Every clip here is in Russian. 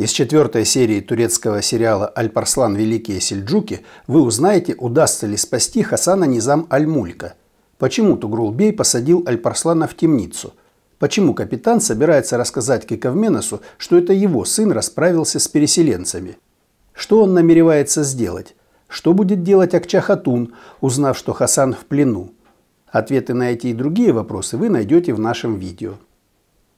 Из четвертой серии турецкого сериала «Аль-Парслан. Великие сельджуки» вы узнаете, удастся ли спасти Хасана Низам Аль-Мулька. Почему Тугрулбей посадил Аль-Парслана в темницу? Почему капитан собирается рассказать Киковменосу, что это его сын расправился с переселенцами? Что он намеревается сделать? Что будет делать Акчахатун, узнав, что Хасан в плену? Ответы на эти и другие вопросы вы найдете в нашем видео.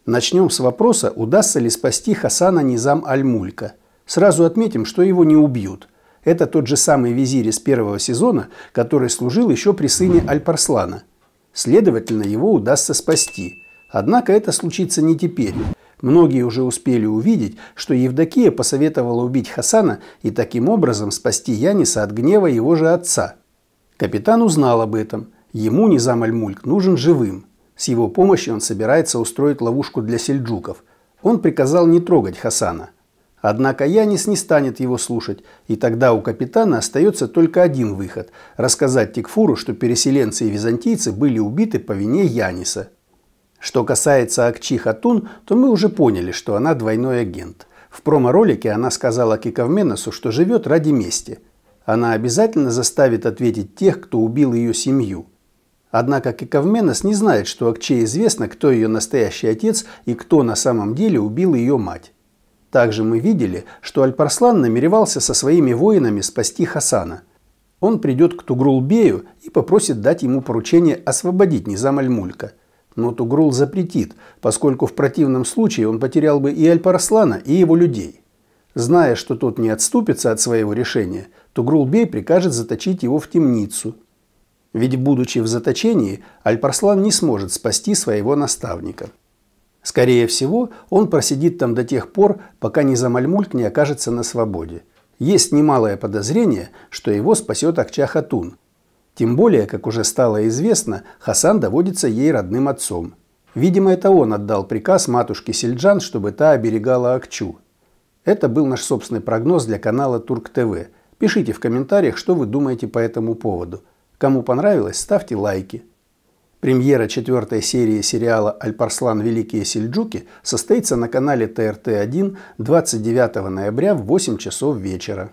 Начнем с вопроса, удастся ли спасти Хасана Низам Аль-Мулька. Сразу отметим, что его не убьют. Это тот же самый визирь из первого сезона, который служил еще при сыне Аль-Парслана. Следовательно, его удастся спасти. Однако это случится не теперь. Многие уже успели увидеть, что Евдокия посоветовала убить Хасана и таким образом спасти Яниса от гнева его же отца. Капитан узнал об этом. Ему Низам Аль-Мульк нужен живым – с его помощью он собирается устроить ловушку для сельджуков. Он приказал не трогать Хасана. Однако Янис не станет его слушать, и тогда у капитана остается только один выход – рассказать Тикфуру, что переселенцы и византийцы были убиты по вине Яниса. Что касается Акчи Хатун, то мы уже поняли, что она двойной агент. В промо-ролике она сказала Киковменосу, что живет ради мести. Она обязательно заставит ответить тех, кто убил ее семью – Однако Киковменос не знает, что Акче известно, кто ее настоящий отец и кто на самом деле убил ее мать. Также мы видели, что Альпарслан намеревался со своими воинами спасти Хасана. Он придет к Тугрулбею и попросит дать ему поручение освободить Низам аль Но Тугрул запретит, поскольку в противном случае он потерял бы и Альпарслана, и его людей. Зная, что тот не отступится от своего решения, Тугрулбей прикажет заточить его в темницу – ведь, будучи в заточении, Альпарслан не сможет спасти своего наставника. Скорее всего, он просидит там до тех пор, пока Низамальмульк не окажется на свободе. Есть немалое подозрение, что его спасет Акча Хатун. Тем более, как уже стало известно, Хасан доводится ей родным отцом. Видимо, это он отдал приказ матушке Сельджан, чтобы та оберегала Акчу. Это был наш собственный прогноз для канала Турк ТВ. Пишите в комментариях, что вы думаете по этому поводу – Кому понравилось, ставьте лайки. Премьера четвертой серии сериала «Альпарслан. Великие сельджуки» состоится на канале ТРТ-1 29 ноября в 8 часов вечера.